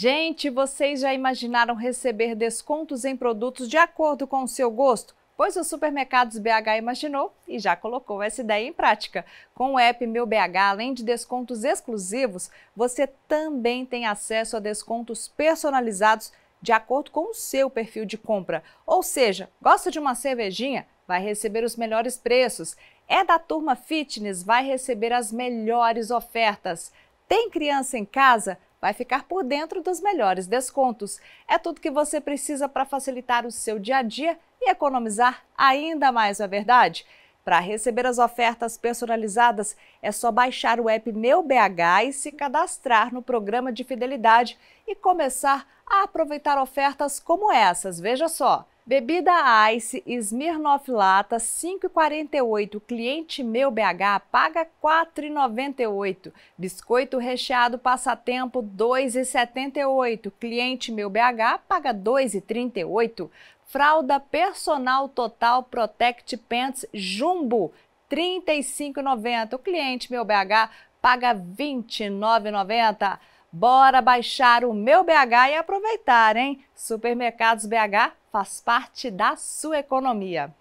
Gente, vocês já imaginaram receber descontos em produtos de acordo com o seu gosto? Pois o Supermercados BH imaginou e já colocou essa ideia em prática. Com o app Meu BH, além de descontos exclusivos, você também tem acesso a descontos personalizados de acordo com o seu perfil de compra. Ou seja, gosta de uma cervejinha? Vai receber os melhores preços. É da turma fitness? Vai receber as melhores ofertas. Tem criança em casa? vai ficar por dentro dos melhores descontos. É tudo que você precisa para facilitar o seu dia a dia e economizar ainda mais, não é verdade? Para receber as ofertas personalizadas, é só baixar o app Meu BH e se cadastrar no programa de fidelidade e começar a aproveitar ofertas como essas. Veja só. Bebida Ice Smirnoff Lata 5,48, cliente meu BH paga 4,98. Biscoito recheado Passatempo 2,78, cliente meu BH paga 2,38. Fralda Personal Total Protect Pants Jumbo 35,90, o cliente meu BH paga 29,90. Bora baixar o meu BH e aproveitar, hein? Supermercados BH faz parte da sua economia.